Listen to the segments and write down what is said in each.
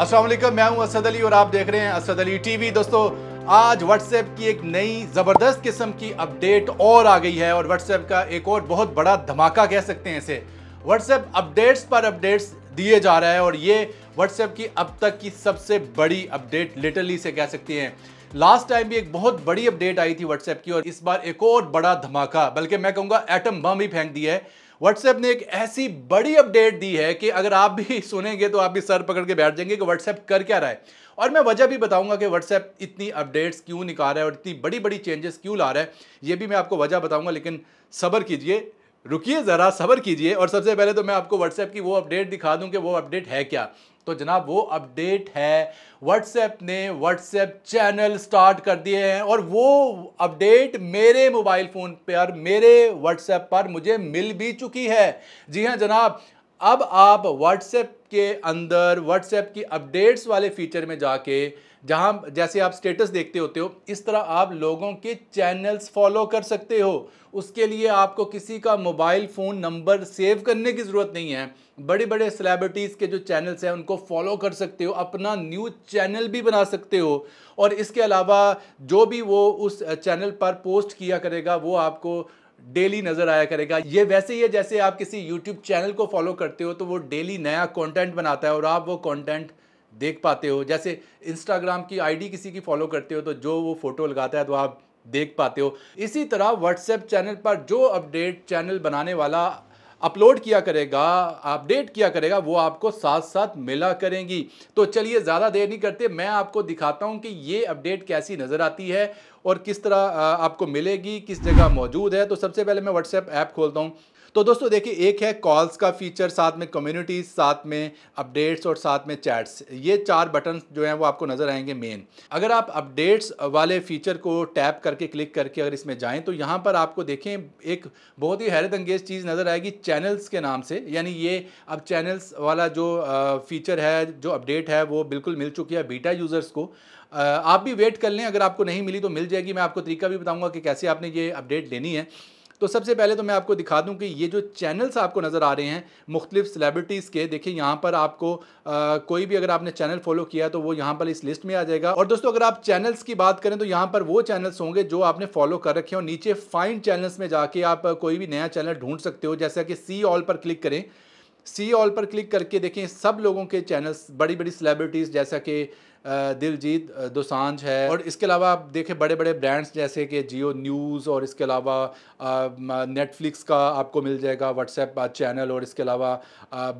असलम मैं हूं असद अली और आप देख रहे हैं असद अली टीवी दोस्तों आज व्हाट्सएप की एक नई ज़बरदस्त किस्म की अपडेट और आ गई है और व्हाट्सएप का एक और बहुत बड़ा धमाका कह सकते हैं इसे व्हाट्सएप अपडेट्स पर अपडेट्स दिए जा रहा है और ये व्हाट्सएप की अब तक की सबसे बड़ी अपडेट लिटरली से कह सकती हैं लास्ट टाइम भी एक बहुत बड़ी अपडेट आई थी व्हाट्सएप की और इस बार एक और बड़ा धमाका बल्कि मैं कहूँगा एटम बम ही फेंक दिया है व्हाट्सएप ने एक ऐसी बड़ी अपडेट दी है कि अगर आप भी सुनेंगे तो आप भी सर पकड़ के बैठ जाएंगे कि व्हाट्सएप कर क्या रहा है और मैं वजह भी बताऊंगा कि व्हाट्सएप इतनी अपडेट्स क्यों निकाल रहा है और इतनी बड़ी बड़ी चेंजेस क्यों ला रहा है ये भी मैं आपको वजह बताऊंगा लेकिन सब्र कीजिए रुकिए ज़रा सब्र कीजिए और सबसे पहले तो मैं आपको व्हाट्सएप की वो अपडेट दिखा दूँ कि वो अपडेट है क्या तो जनाब वो अपडेट है व्हाट्सएप ने व्हाट्सएप चैनल स्टार्ट कर दिए हैं और वो अपडेट मेरे मोबाइल फ़ोन पर मेरे व्हाट्सएप पर मुझे मिल भी चुकी है जी हाँ जनाब अब आप व्हाट्सएप के अंदर व्हाट्सएप की अपडेट्स वाले फीचर में जाके जहाँ जैसे आप स्टेटस देखते होते हो इस तरह आप लोगों के चैनल्स फॉलो कर सकते हो उसके लिए आपको किसी का मोबाइल फ़ोन नंबर सेव करने की ज़रूरत नहीं है बड़े बड़े सेलेब्रिटीज़ के जो चैनल्स हैं उनको फॉलो कर सकते हो अपना न्यू चैनल भी बना सकते हो और इसके अलावा जो भी वो उस चैनल पर पोस्ट किया करेगा वो आपको डेली नजर आया करेगा ये वैसे ही है जैसे आप किसी यूट्यूब चैनल को फॉलो करते हो तो वो डेली नया कंटेंट बनाता है और आप वो कंटेंट देख पाते हो जैसे इंस्टाग्राम की आईडी किसी की फॉलो करते हो तो जो वो फ़ोटो लगाता है तो आप देख पाते हो इसी तरह व्हाट्सएप चैनल पर जो अपडेट चैनल बनाने वाला अपलोड किया करेगा अपडेट किया करेगा वो आपको साथ साथ मिला करेंगी तो चलिए ज़्यादा देर नहीं करते मैं आपको दिखाता हूँ कि ये अपडेट कैसी नज़र आती है और किस तरह आपको मिलेगी किस जगह मौजूद है तो सबसे पहले मैं व्हाट्सएप ऐप खोलता हूँ तो दोस्तों देखिए एक है कॉल्स का फीचर साथ में कम्युनिटीज़ साथ में अपडेट्स और साथ में चैट्स ये चार बटन जो हैं वो आपको नज़र आएंगे मेन अगर आप अपडेट्स वाले फीचर को टैप करके क्लिक करके अगर इसमें जाएं तो यहाँ पर आपको देखें एक बहुत ही हैरत अंगेज चीज़ नज़र आएगी चैनल्स के नाम से यानी ये अब चैनल्स वाला जो फीचर है जो अपडेट है वो बिल्कुल मिल चुकी है बीटा यूज़र्स को आप भी वेट कर लें अगर आपको नहीं मिली तो मिल जाएगी मैं आपको तरीका भी बताऊँगा कि कैसे आपने ये अपडेट लेनी है तो सबसे पहले तो मैं आपको दिखा दूं कि ये जो चैनल्स आपको नज़र आ रहे हैं मुख्तलिफ सेलेब्रिटीज़ के देखिए यहाँ पर आपको आ, कोई भी अगर आपने चैनल फॉलो किया तो वो यहाँ पर इस लिस्ट में आ जाएगा और दोस्तों अगर आप चैनल्स की बात करें तो यहाँ पर वो चैनल्स होंगे जो आपने फॉलो कर रखे हैं और नीचे फाइन चैनल्स में जाके आप कोई भी नया चैनल ढूंढ सकते हो जैसा कि सी ऑल पर क्लिक करें सी ऑल पर क्लिक करके देखें सब लोगों के चैनल्स बड़ी बड़ी सेलिब्रिटीज़ जैसा कि दिलजीत दोसांझ है और इसके अलावा आप देखें बड़े बड़े ब्रांड्स जैसे कि जियो न्यूज़ और इसके अलावा नेटफ्लिक्स का आपको मिल जाएगा व्हाट्सएप चैनल और इसके अलावा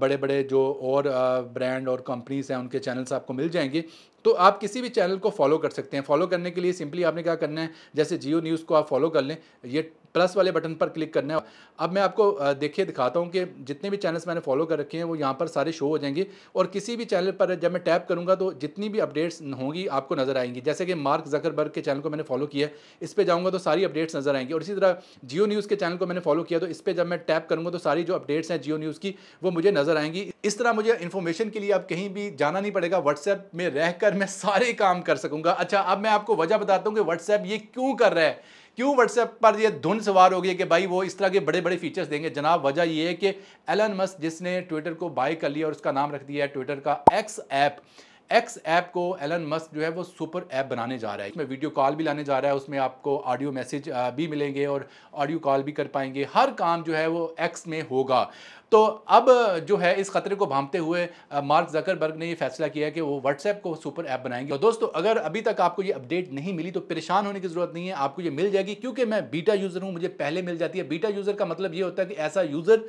बड़े बड़े जो और ब्रांड और कंपनीज़ हैं उनके चैनल्स आपको मिल जाएंगे तो आप किसी भी चैनल को फॉलो कर सकते हैं फॉलो करने के लिए सिंपली आपने क्या करना है जैसे जियो न्यूज़ को आप फॉलो कर लें ये प्लस वाले बटन पर क्लिक करना है अब मैं आपको देखिए दिखाता हूँ कि जितने भी चैनल्स मैंने फॉलो कर रखे हैं वो यहाँ पर सारे शो हो जाएंगे और किसी भी चैनल पर जब मैं टैप करूँगा तो जितनी भी अपडेट्स होंगी आपको नज़र आएंगी जैसे कि मार्क जकरबर्ग के चैनल को मैंने फॉलो किया इस पर जाऊँगा तो सारी अपडेट्स नज़र आएंगी और इसी तरह जियो न्यूज़ के चैनल को मैंने फॉलो किया तो इस पर जब मैं टैप करूँगा तो सारी जो अपडेट्स हैं जियो न्यूज़ की वो मुझे नज़र आएंगी इस तरह मुझे इन्फॉर्मेशन के लिए अब कहीं भी जाना नहीं पड़ेगा व्हाट्सएप में रहकर मैं सारे काम कर सकूँगा अच्छा अब मैं आपको वजह बताता हूँ कि व्हाट्सएप ये क्यों कर रहा है क्यों व्हाट्सएप पर ये धुन सवार हो गई कि भाई वो इस तरह के बड़े बड़े फीचर्स देंगे जनाब वजह ये है कि एलन मस्क जिसने ट्विटर को बाय कर लिया और उसका नाम रख दिया है ट्विटर का एक्स ऐप एक्स ऐप को एलन मस्क जो है वो सुपर ऐप बनाने जा रहा है इसमें वीडियो कॉल भी लाने जा रहा है उसमें आपको ऑडियो मैसेज भी मिलेंगे और ऑडियो कॉल भी कर पाएंगे हर काम जो है वो एक्स में होगा तो अब जो है इस खतरे को भांपते हुए मार्क जकरबर्ग ने ये फैसला किया कि वो व्हाट्सएप को सुपर ऐप बनाएंगे तो दोस्तों अगर अभी तक आपको ये अपडेट नहीं मिली तो परेशान होने की ज़रूरत नहीं है आपको ये मिल जाएगी क्योंकि मैं बीटा यूज़र हूँ मुझे पहले मिल जाती है बीटा यूज़र का मतलब ये होता है कि ऐसा यूज़र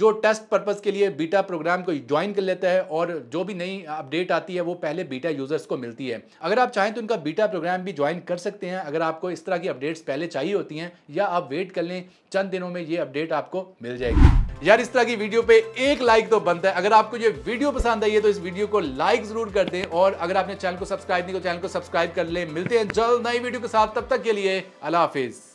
जो टेस्ट पर्पज़ के लिए बीटा प्रोग्राम को ज्वाइन कर लेता है और जो भी नई अपडेट आती है वो पहले बीटा यूज़र्स को मिलती है अगर आप चाहें तो इनका बीटा प्रोग्राम भी ज्वाइन कर सकते हैं अगर आपको इस तरह की अपडेट्स पहले चाहिए होती हैं या आप वेट कर लें चंद दिनों में ये अपडेट आपको मिल जाएगी यार इस तरह की वीडियो पे एक लाइक तो बनता है अगर आपको ये वीडियो पसंद आई है तो इस वीडियो को लाइक जरूर कर दें और अगर आपने चैनल को सब्सक्राइब नहीं तो चैनल को सब्सक्राइब कर लें मिलते हैं जल्द नई वीडियो के साथ तब तक के लिए अला हाफिज़